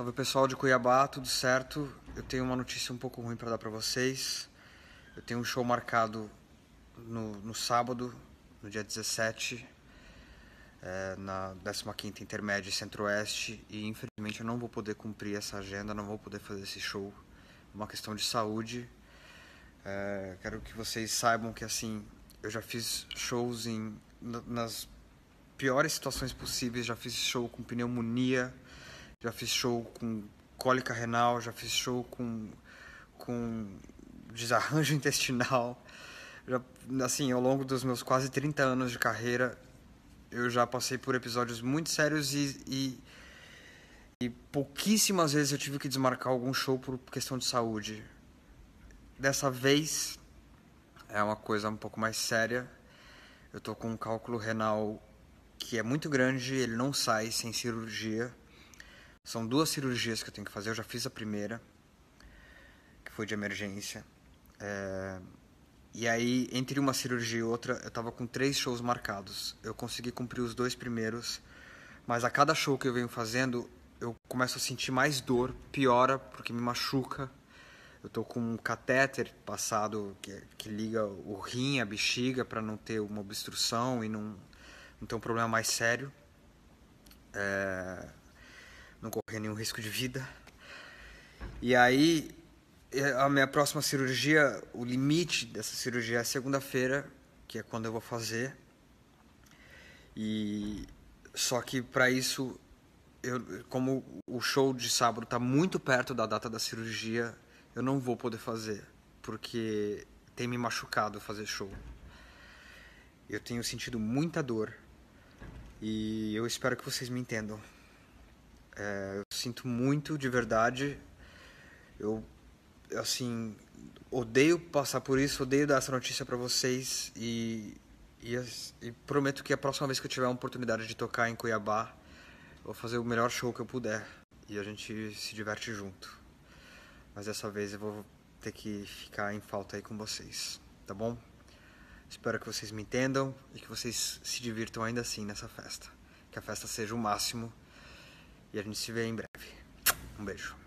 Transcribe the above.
Salve pessoal de Cuiabá, tudo certo? Eu tenho uma notícia um pouco ruim para dar para vocês. Eu tenho um show marcado no, no sábado, no dia 17, é, na 15 Intermédia Centro-Oeste e infelizmente eu não vou poder cumprir essa agenda, não vou poder fazer esse show. É uma questão de saúde. É, quero que vocês saibam que assim, eu já fiz shows em, nas piores situações possíveis, já fiz show com pneumonia, já fiz show com cólica renal, já fiz show com, com desarranjo intestinal. Já, assim, ao longo dos meus quase 30 anos de carreira, eu já passei por episódios muito sérios e, e, e pouquíssimas vezes eu tive que desmarcar algum show por questão de saúde. Dessa vez é uma coisa um pouco mais séria. Eu tô com um cálculo renal que é muito grande, ele não sai sem cirurgia. São duas cirurgias que eu tenho que fazer. Eu já fiz a primeira, que foi de emergência. É... E aí, entre uma cirurgia e outra, eu tava com três shows marcados. Eu consegui cumprir os dois primeiros, mas a cada show que eu venho fazendo, eu começo a sentir mais dor, piora, porque me machuca. Eu tô com um catéter passado que, que liga o rim, a bexiga, para não ter uma obstrução e não, não ter um problema mais sério. É não correr nenhum risco de vida. E aí, é, a minha próxima cirurgia, o limite dessa cirurgia é segunda-feira, que é quando eu vou fazer. E só que para isso, eu, como o show de sábado está muito perto da data da cirurgia, eu não vou poder fazer, porque tem me machucado fazer show. Eu tenho sentido muita dor e eu espero que vocês me entendam. É, eu sinto muito de verdade. Eu, assim, odeio passar por isso, odeio dar essa notícia para vocês e, e, e, prometo que a próxima vez que eu tiver uma oportunidade de tocar em Cuiabá, vou fazer o melhor show que eu puder e a gente se diverte junto. Mas dessa vez eu vou ter que ficar em falta aí com vocês, tá bom? Espero que vocês me entendam e que vocês se divirtam ainda assim nessa festa. Que a festa seja o máximo e a gente se vê em breve. Um beijo.